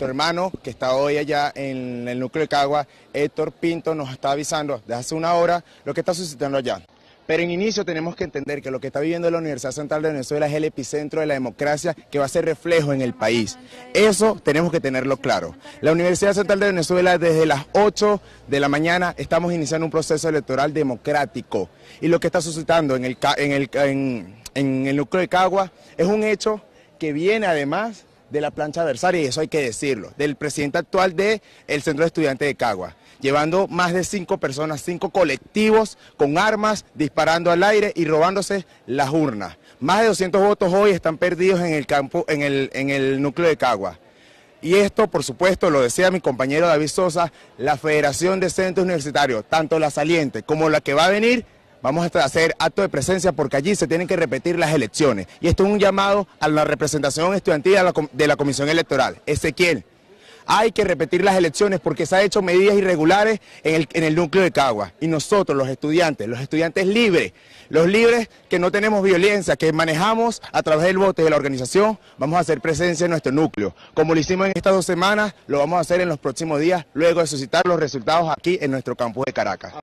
nuestro hermano que está hoy allá en el núcleo de Cagua, Héctor Pinto, nos está avisando desde hace una hora lo que está suscitando allá. Pero en inicio tenemos que entender que lo que está viviendo la Universidad Central de Venezuela es el epicentro de la democracia que va a ser reflejo en el país. Eso tenemos que tenerlo claro. La Universidad Central de Venezuela desde las 8 de la mañana estamos iniciando un proceso electoral democrático. Y lo que está suscitando en el, en en el núcleo de Cagua es un hecho que viene además de la plancha adversaria, y eso hay que decirlo, del presidente actual del Centro de Estudiantes de Cagua, llevando más de cinco personas, cinco colectivos con armas, disparando al aire y robándose las urnas. Más de 200 votos hoy están perdidos en el campo, en el, en el núcleo de Cagua. Y esto, por supuesto, lo decía mi compañero David Sosa, la Federación de Centros Universitarios, tanto la saliente como la que va a venir, Vamos a hacer acto de presencia porque allí se tienen que repetir las elecciones. Y esto es un llamado a la representación estudiantil de la Comisión Electoral. Ezequiel, hay que repetir las elecciones porque se han hecho medidas irregulares en el, núcleo de Cagua. Y nosotros, los estudiantes, los estudiantes libres, los libres que no tenemos violencia, que manejamos a través del voto de la organización, vamos a hacer presencia en nuestro núcleo. Como lo hicimos en estas dos semanas, lo vamos a hacer en los próximos días, luego de suscitar los resultados aquí en nuestro campus de Caracas.